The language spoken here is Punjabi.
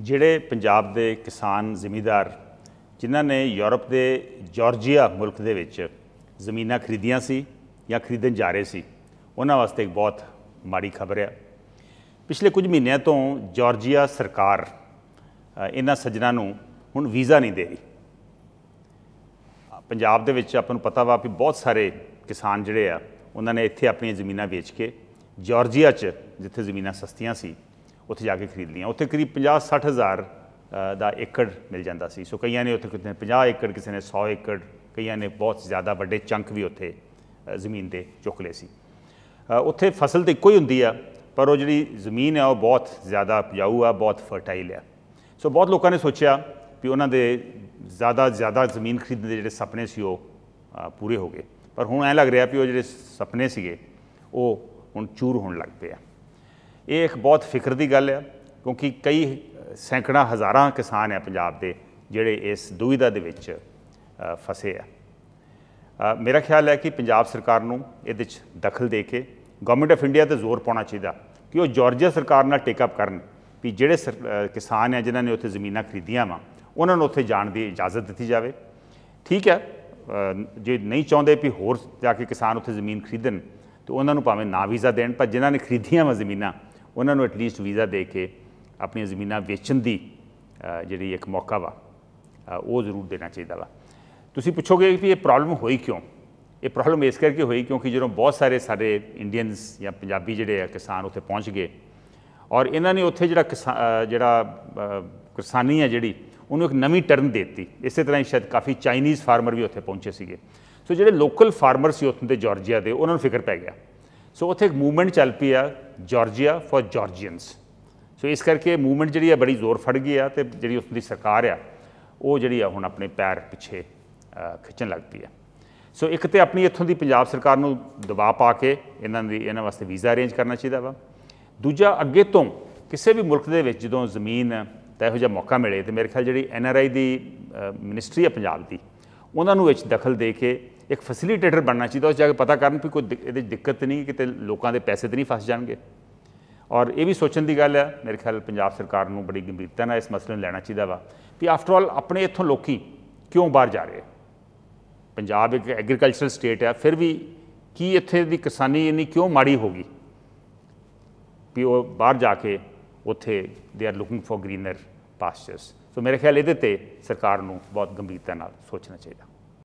ਜਿਹੜੇ ਪੰਜਾਬ ਦੇ ਕਿਸਾਨ ਜ਼ਿਮੀਦਾਰ ਜਿਨ੍ਹਾਂ ਨੇ ਯੂਰਪ ਦੇ ਜਾਰਜੀਆ ਮੁਲਕ ਦੇ ਵਿੱਚ ਜ਼ਮੀਨਾਂ ਖਰੀਦੀਆਂ ਸੀ ਜਾਂ ਖਰੀਦਣ ਜਾ ਰਹੇ ਸੀ ਉਹਨਾਂ ਵਾਸਤੇ ਇੱਕ ਬਹੁਤ ਮਾੜੀ ਖਬਰ ਹੈ ਪਿਛਲੇ ਕੁਝ ਮਹੀਨਿਆਂ ਤੋਂ ਜਾਰਜੀਆ ਸਰਕਾਰ ਇਹਨਾਂ ਸੱਜਣਾ ਨੂੰ ਹੁਣ ਵੀਜ਼ਾ ਨਹੀਂ ਦੇ ਰਹੀ ਪੰਜਾਬ ਦੇ ਵਿੱਚ ਆਪਾਂ ਨੂੰ ਪਤਾ ਵਾ ਕਿ ਬਹੁਤ ਸਾਰੇ ਕਿਸਾਨ ਜਿਹੜੇ ਆ ਉਹਨਾਂ ਨੇ ਇੱਥੇ ਆਪਣੀਆਂ ਜ਼ਮੀਨਾਂ ਵੇਚ ਕੇ ਜਾਰਜੀਆ 'ਚ ਜਿੱਥੇ ਜ਼ਮੀਨਾਂ ਸਸਤੀਆਂ ਸੀ ਉੱਥੇ ਜਾ ਕੇ ਖਰੀਦ ਲਈਆਂ ਉੱਥੇ ਕਰੀਬ 50 60000 ਦਾ ਏਕੜ ਮਿਲ ਜਾਂਦਾ ਸੀ ਸੋ ਕਈਆਂ ਨੇ ਉੱਥੇ ਕਿਤੇ 50 ਏਕੜ ਕਿਸੇ ਨੇ 100 ਏਕੜ ਕਈਆਂ ਨੇ ਬਹੁਤ ਜ਼ਿਆਦਾ ਵੱਡੇ ਚੰਕ ਵੀ ਉੱਥੇ ਜ਼ਮੀਨ ਦੇ ਚੁੱਕ ਲਏ ਸੀ ਉੱਥੇ ਫਸਲ ਤੇ ਇੱਕੋ ਹੀ ਹੁੰਦੀ ਆ ਪਰ ਉਹ ਜਿਹੜੀ ਜ਼ਮੀਨ ਹੈ ਉਹ ਬਹੁਤ ਜ਼ਿਆਦਾ ਉਪਜਾਊ ਆ ਬਹੁਤ ਫਰਟਾਈਲ ਆ ਸੋ ਬਹੁਤ ਲੋਕਾਂ ਨੇ ਸੋਚਿਆ ਵੀ ਉਹਨਾਂ ਦੇ ਜ਼ਿਆਦਾ ਜ਼ਿਆਦਾ ਜ਼ਮੀਨ ਖਰੀਦਣ ਦੇ ਜਿਹੜੇ ਸੁਪਨੇ ਸੀ ਉਹ ਪੂਰੇ ਹੋ ਗਏ ਪਰ ਹੁਣ ਐ ਲੱਗ ਰਿਹਾ ਵੀ ਉਹ ਜਿਹੜੇ ਸੁਪਨੇ ਸੀਗੇ ਉਹ ਹੁਣ ਚੂਰ ਹੋਣ ਲੱਗ ਪਏ ਆ ਇਹ ਇੱਕ ਬਹੁਤ ਫਿਕਰ ਦੀ ਗੱਲ ਆ ਕਿਉਂਕਿ ਕਈ ਸੈਂਕੜਾ ਹਜ਼ਾਰਾਂ ਕਿਸਾਨ ਆ ਪੰਜਾਬ ਦੇ ਜਿਹੜੇ ਇਸ ਦੁਵਿਧਾ ਦੇ ਵਿੱਚ ਫਸੇ ਆ ਮੇਰਾ ਖਿਆਲ ਹੈ ਕਿ ਪੰਜਾਬ ਸਰਕਾਰ ਨੂੰ ਇਹਦੇ ਵਿੱਚ ਦਖਲ ਦੇ ਕੇ ਗਵਰਨਮੈਂਟ ਆਫ ਇੰਡੀਆ ਤੇ ਜ਼ੋਰ ਪਾਉਣਾ ਚਾਹੀਦਾ ਕਿ ਉਹ ਜਾਰਜੀਆ ਸਰਕਾਰ ਨਾਲ ਟੇਕ ਅਪ ਕਰਨ ਵੀ ਜਿਹੜੇ ਕਿਸਾਨ ਆ ਜਿਨ੍ਹਾਂ ਨੇ ਉੱਥੇ ਜ਼ਮੀਨਾਂ ਖਰੀਦੀਆਂ ਵਾ ਉਹਨਾਂ ਨੂੰ ਉੱਥੇ ਜਾਣ ਦੀ ਇਜਾਜ਼ਤ ਦਿੱਤੀ ਜਾਵੇ ਠੀਕ ਹੈ ਜੇ ਨਹੀਂ ਚਾਹੁੰਦੇ ਵੀ ਹੋਰ ਜਾ ਕੇ ਕਿਸਾਨ ਉੱਥੇ ਜ਼ਮੀਨ ਖਰੀਦਣ ਤੇ ਉਹਨਾਂ ਨੂੰ ਭਾਵੇਂ ਨਾ ਵੀਜ਼ਾ ਦੇਣ ਪਰ ਜਿਨ੍ਹਾਂ ਨੇ ਖਰੀਦੀਆਂ ਵਾ ਜ਼ਮੀਨਾਂ ਉਹਨਾਂ ਨੂੰ ਐਟਲੀਸਟ ਵੀਜ਼ਾ ਦੇ ਕੇ ਆਪਣੀਆਂ ਜ਼ਮੀਨਾਂ ਵੇਚਣ ਦੀ ਜਿਹੜੀ ਇੱਕ ਮੌਕਾ ਵਾ ਉਹ ਜ਼ਰੂਰ ਦੇਣਾ ਚਾਹੀਦਾ ਵਾ ਤੁਸੀਂ ਪੁੱਛੋਗੇ ਕਿ ਇਹ ਪ੍ਰੋਬਲਮ ਹੋਈ ਕਿਉਂ ਇਹ ਪ੍ਰੋਬਲਮ ਇਸ ਕਰਕੇ ਹੋਈ ਕਿਉਂਕਿ ਜਦੋਂ ਬਹੁਤ ਸਾਰੇ ਸਾਡੇ ਇੰਡੀਅਨਸ ਜਾਂ ਪੰਜਾਬੀ ਜਿਹੜੇ ਆ ਕਿਸਾਨ ਉੱਥੇ ਪਹੁੰਚ ਗਏ ਔਰ ਇਹਨਾਂ ਨੇ ਉੱਥੇ ਜਿਹੜਾ ਜਿਹੜਾ ਕਿਸਾਨੀ ਆ ਜਿਹੜੀ ਉਹਨੂੰ ਇੱਕ ਨਵੀਂ ਟਰਨ ਦਿੱਤੀ ਇਸੇ ਤਰ੍ਹਾਂ ਹੀ ਸ਼ਾਇਦ ਕਾਫੀ ਚਾਈਨੀਜ਼ ਫਾਰਮਰ ਵੀ ਉੱਥੇ ਪਹੁੰਚੇ ਸੀਗੇ ਸੋ ਜਿਹੜੇ ਲੋਕਲ ਫਾਰਮਰ ਸੀ ਉੱਥੋਂ ਦੇ ਜਾਰਜੀਆ ਦੇ ਉਹਨਾਂ ਨੂੰ ਫਿਕਰ ਪੈ ਗਿਆ ਸੋ ਉੱਥੇ ਇੱਕ ਮੂਵਮੈਂਟ ਚੱਲ ਪਈ ਆ ਜਾਰਜੀਆ ਫॉर ਜਾਰਜੀਅਨਸ ਸੋ ਇਸ ਕਰਕੇ ਮੂਵਮੈਂਟ ਜਿਹੜੀ ਆ ਬੜੀ ਜ਼ੋਰ ਫੜ ਗਈ ਆ ਤੇ ਜਿਹੜੀ ਉਸ ਦੀ ਸਰਕਾਰ ਆ ਉਹ ਜਿਹੜੀ ਆ ਹੁਣ ਆਪਣੇ ਪੈਰ ਪਿੱਛੇ ਖਿੱਚਣ ਲੱਗ ਪਈ ਆ ਸੋ ਇੱਕ ਤੇ ਆਪਣੀ ਇੱਥੋਂ ਦੀ ਪੰਜਾਬ ਸਰਕਾਰ ਨੂੰ ਦਬਾਅ ਪਾ ਕੇ ਇਹਨਾਂ ਦੀ ਇਹਨਾਂ ਵਾਸਤੇ ਵੀਜ਼ਾ ਅਰੇਂਜ ਕਰਨਾ ਚਾਹੀਦਾ ਵਾ ਦੂਜਾ ਅੱਗੇ ਤੋਂ ਕਿਸੇ ਵੀ ਮੁਲਕ ਦੇ ਵਿੱਚ ਜਦੋਂ ਜ਼ਮੀਨ ਤੈ ਹੋ ਜਾ ਮੌਕਾ ਮਿਲੇ ਤੇ ਮੇਰੇ ਖਿਆਲ ਜਿਹੜੀ ਐਨਆਰਆਈ ਦੀ ਮਿਨਿਸਟਰੀ ਆ ਪੰਜਾਬ ਦੀ ਉਹਨਾਂ ਨੂੰ ਵਿੱਚ ਦਖਲ ਦੇ ਕੇ ਇੱਕ ਫੈਸਿਲੀਟੇਟਰ ਬਣਨਾ ਚਾਹੀਦਾ ਉਸ ਜਾ ਕੇ ਪਤਾ ਕਰਨ ਵੀ ਕੋਈ ਇਹਦੇ ਦਿੱਕਤ ਨਹੀਂ ਕਿਤੇ ਲੋਕਾਂ ਦੇ ਪੈਸੇ ਤੇ ਨਹੀਂ ਫਸ ਜਾਣਗੇ ਔਰ ਇਹ ਵੀ ਸੋਚਣ ਦੀ ਗੱਲ ਹੈ ਮੇਰੇ ਖਿਆਲ ਪੰਜਾਬ ਸਰਕਾਰ ਨੂੰ ਬੜੀ ਗੰਭੀਰਤਾ ਨਾਲ ਇਸ ਮਸਲੇ ਨੂੰ ਲੈਣਾ ਚਾਹੀਦਾ ਵਾ ਕਿ ਆਫਟਰ ਆਲ ਆਪਣੇ ਇੱਥੋਂ ਲੋਕੀ ਕਿਉਂ ਬਾਹਰ ਜਾ ਰਹੇ ਪੰਜਾਬ ਇੱਕ ਐਗਰੀਕਲਚਰਲ ਸਟੇਟ ਹੈ ਫਿਰ ਵੀ ਕੀ ਇੱਥੇ ਦੀ ਕਿਸਾਨੀ ਇੰਨੀ ਕਿਉਂ ਮਾੜੀ ਹੋ ਗਈ ਵੀ ਉਹ ਬਾਹਰ ਜਾ ਕੇ ਉੱਥੇ they are looking for greener pastures so ਮੇਰੇ ਖਿਆਲ ਇਹਦੇ ਤੇ ਸਰਕਾਰ ਨੂੰ ਬਹੁਤ ਗੰਭੀਰਤਾ ਨਾਲ ਸੋਚਣਾ ਚਾਹੀਦਾ